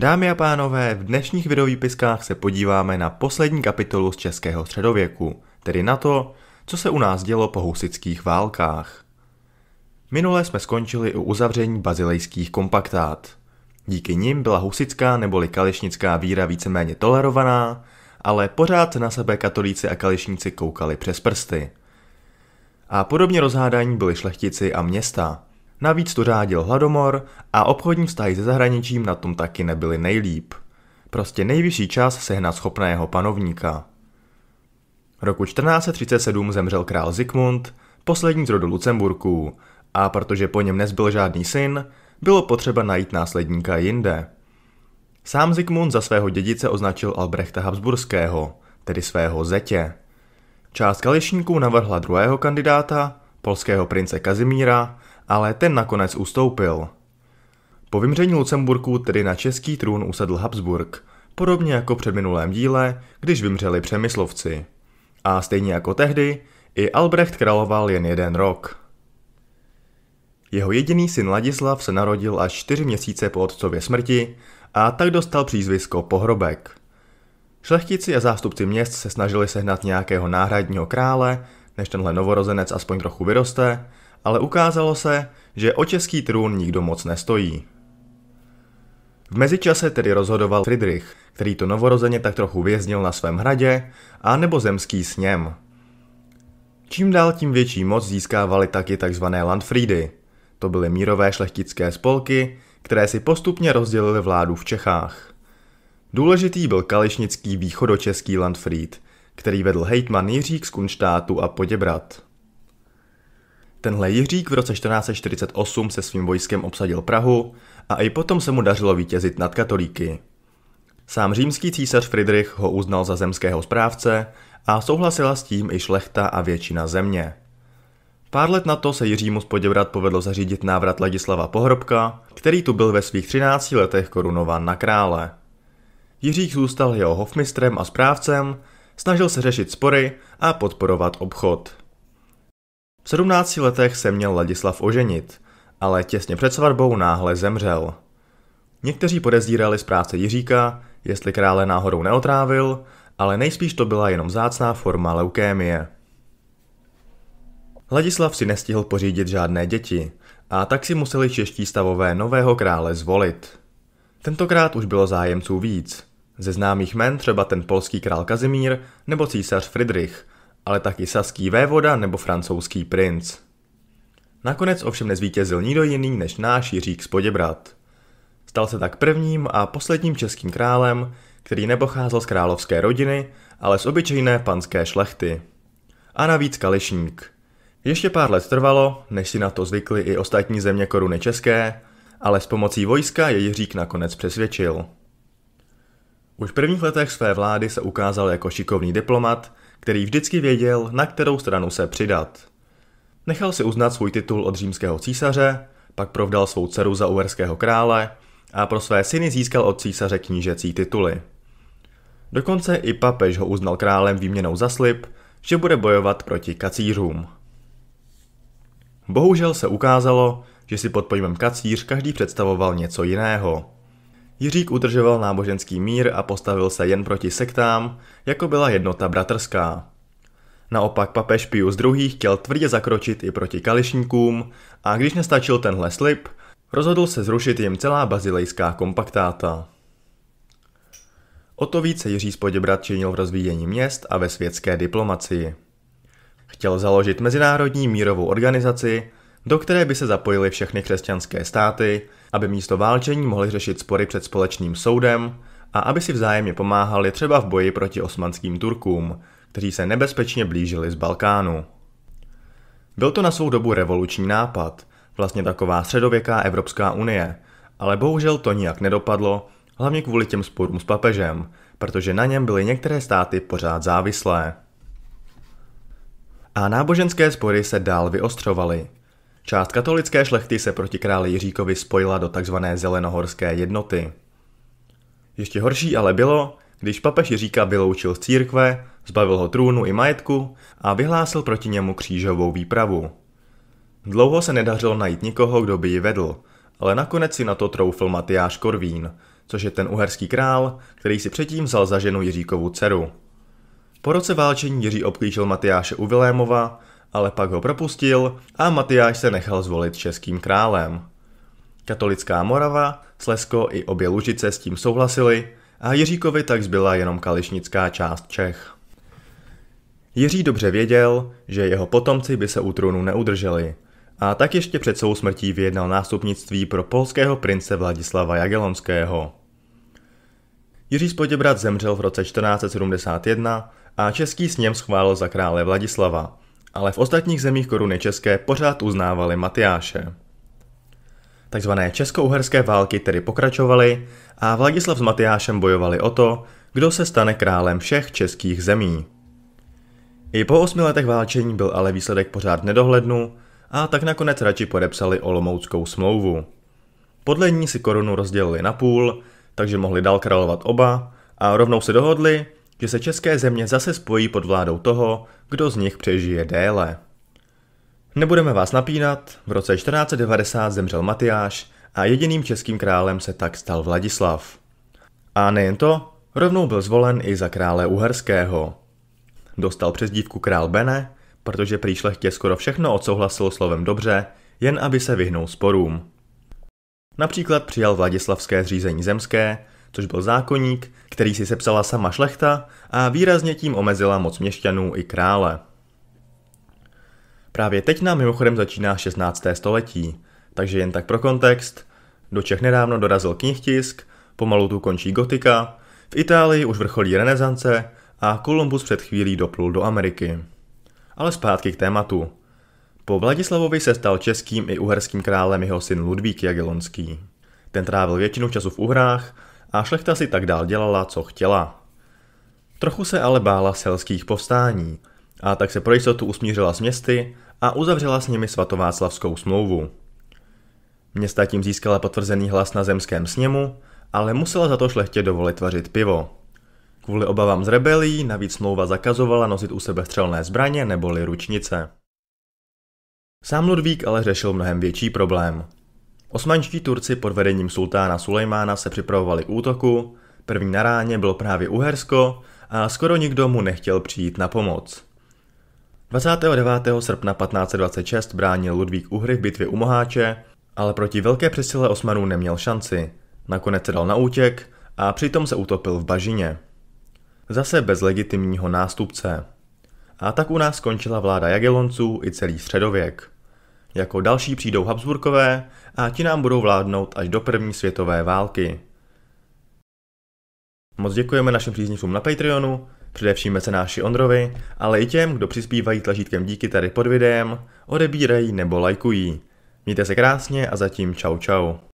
Dámy a pánové, v dnešních videovýpiskách se podíváme na poslední kapitolu z českého středověku, tedy na to, co se u nás dělo po husických válkách. Minule jsme skončili u uzavření bazilejských kompaktát. Díky nim byla husická neboli kališnická víra víceméně tolerovaná, ale pořád na sebe katolíci a kališníci koukali přes prsty. A podobně rozhádání byli šlechtici a města – Navíc to řádil hladomor a obchodní vztahy se zahraničím na tom taky nebyly nejlíp. Prostě nejvyšší čas sehnat schopného panovníka. Roku 1437 zemřel král Zikmund, poslední z rodu Lucemburků, a protože po něm nezbyl žádný syn, bylo potřeba najít následníka jinde. Sám Zikmund za svého dědice označil Albrechta Habsburského, tedy svého zetě. Část kališníků navrhla druhého kandidáta, polského prince Kazimíra, ale ten nakonec ustoupil. Po vymření Lucemburku tedy na český trůn usedl Habsburg, podobně jako před minulém díle, když vymřeli přemyslovci. A stejně jako tehdy, i Albrecht královal jen jeden rok. Jeho jediný syn Ladislav se narodil až čtyři měsíce po otcově smrti a tak dostal přízvisko Pohrobek. Šlechtici a zástupci měst se snažili sehnat nějakého náhradního krále, než tenhle novorozenec aspoň trochu vyroste, ale ukázalo se, že o český trůn nikdo moc nestojí. V mezičase tedy rozhodoval Friedrich, který to novorozeně tak trochu věznil na svém hradě, a nebo zemský sněm. Čím dál tím větší moc získávali taky tzv. Landfriedy. To byly mírové šlechtické spolky, které si postupně rozdělily vládu v Čechách. Důležitý byl kališnický východočeský Landfried, který vedl hejtman Jiřík z Kunštátu a Poděbrat. Tenhle Jiřík v roce 1448 se svým vojskem obsadil Prahu a i potom se mu dařilo vítězit nad katolíky. Sám římský císař Friedrich ho uznal za zemského správce a souhlasila s tím i šlechta a většina země. Pár let na to se Jiřímu z Poděbrad povedlo zařídit návrat Ladislava Pohrobka, který tu byl ve svých 13 letech korunován na krále. Jiřík zůstal jeho hofmistrem a správcem, snažil se řešit spory a podporovat obchod. V 17 letech se měl Ladislav oženit, ale těsně před svatbou náhle zemřel. Někteří podezírali z práce Jiříka, jestli krále náhodou neotrávil, ale nejspíš to byla jenom zácná forma leukémie. Ladislav si nestihl pořídit žádné děti a tak si museli čeští stavové nového krále zvolit. Tentokrát už bylo zájemců víc. Ze známých men třeba ten polský král Kazimír nebo císař Friedrich – ale taky saský vévoda nebo francouzský princ. Nakonec ovšem nezvítězil nikdo jiný než náš Jiřík Poděbrat. Stal se tak prvním a posledním českým králem, který nepocházel z královské rodiny, ale z obyčejné panské šlechty. A navíc kališník. Ještě pár let trvalo, než si na to zvykli i ostatní země koruny české, ale s pomocí vojska je Jiřík nakonec přesvědčil. Už v prvních letech své vlády se ukázal jako šikovný diplomat který vždycky věděl, na kterou stranu se přidat. Nechal si uznat svůj titul od římského císaře, pak provdal svou dceru za uerského krále a pro své syny získal od císaře knížecí tituly. Dokonce i papež ho uznal králem výměnou za slib, že bude bojovat proti kacířům. Bohužel se ukázalo, že si pod pojmem kacíř každý představoval něco jiného. Jiřík udržoval náboženský mír a postavil se jen proti sektám, jako byla jednota bratrská. Naopak papež Pius II. chtěl tvrdě zakročit i proti kališníkům a když nestačil tenhle slib, rozhodl se zrušit jim celá bazilejská kompaktáta. O to více Jiří Spoděbrat činil v rozvíjení měst a ve světské diplomacii. Chtěl založit mezinárodní mírovou organizaci, do které by se zapojily všechny křesťanské státy, aby místo válčení mohly řešit spory před společným soudem a aby si vzájemně pomáhali třeba v boji proti osmanským Turkům, kteří se nebezpečně blížili z Balkánu. Byl to na svou dobu revoluční nápad, vlastně taková středověká Evropská unie, ale bohužel to nijak nedopadlo, hlavně kvůli těm sporům s papežem, protože na něm byly některé státy pořád závislé. A náboženské spory se dál vyostřovaly, Část katolické šlechty se proti králi Jiříkovi spojila do tzv. zelenohorské jednoty. Ještě horší ale bylo, když papež Jiříka vyloučil z církve, zbavil ho trůnu i majetku a vyhlásil proti němu křížovou výpravu. Dlouho se nedařilo najít nikoho, kdo by ji vedl, ale nakonec si na to troufl Matyáš Korvín, což je ten uherský král, který si předtím vzal za ženu Jiříkovu dceru. Po roce válčení Jiří obklíčil Matyáše u Vilémova ale pak ho propustil a Matyáš se nechal zvolit českým králem. Katolická Morava, Slesko i obě Lužice s tím souhlasili a Jiříkovi tak zbyla jenom kališnická část Čech. Jiří dobře věděl, že jeho potomci by se u trůnu neudrželi a tak ještě před svou smrtí vyjednal nástupnictví pro polského prince Vladislava Jagelonského. Jiří Spoděbrat zemřel v roce 1471 a český sněm schválil za krále Vladislava – ale v ostatních zemích koruny české pořád uznávali Matyáše. Takzvané česko-uherské války tedy pokračovaly a Vladislav s Matyášem bojovali o to, kdo se stane králem všech českých zemí. I po osmi letech válčení byl ale výsledek pořád nedohlednu a tak nakonec radši podepsali Olomouckou smlouvu. Podle ní si korunu rozdělili na půl, takže mohli dál královat oba a rovnou se dohodli, že se české země zase spojí pod vládou toho, kdo z nich přežije déle. Nebudeme vás napínat, v roce 1490 zemřel Matyáš a jediným českým králem se tak stal Vladislav. A nejen to, rovnou byl zvolen i za krále Uherského. Dostal přezdívku král Bene, protože prý šlechtě skoro všechno odsouhlasil slovem dobře, jen aby se vyhnul sporům. Například přijal Vladislavské zřízení zemské, což byl zákoník, který si sepsala sama šlechta a výrazně tím omezila moc měšťanů i krále. Právě teď nám mimochodem začíná 16. století, takže jen tak pro kontext, do Čech nedávno dorazil knihtisk, pomalu tu končí gotika, v Itálii už vrcholí renesance a Kolumbus před chvílí doplul do Ameriky. Ale zpátky k tématu. Po Vladislavovi se stal českým i uherským králem jeho syn Ludvík Jagelonský. Ten trávil většinu času v Uhrách a šlechta si tak dál dělala, co chtěla. Trochu se ale bála selských povstání a tak se pro jistotu usmířila s městy a uzavřela s nimi svatováclavskou smlouvu. Města tím získala potvrzený hlas na zemském sněmu, ale musela za to šlechtě dovolit vařit pivo. Kvůli obavám z rebelí navíc smlouva zakazovala nosit u sebe střelné zbraně neboli ručnice. Sám Ludvík ale řešil mnohem větší problém – Osmanští Turci pod vedením sultána Sulejmána se připravovali k útoku, první na ráně bylo právě Uhersko a skoro nikdo mu nechtěl přijít na pomoc. 29. srpna 1526 bránil Ludvík Uhry v bitvě u Moháče, ale proti velké přesile Osmanů neměl šanci. Nakonec se dal na útěk a přitom se utopil v bažině. Zase bez legitimního nástupce. A tak u nás skončila vláda Jagelonců i celý středověk. Jako další přijdou Habsburkové a ti nám budou vládnout až do první světové války. Moc děkujeme našim příznivcům na Patreonu, především mecenáši Ondrovi, ale i těm, kdo přispívají tlačítkem díky tady pod videem, odebírají nebo lajkují. Mějte se krásně a zatím čau čau.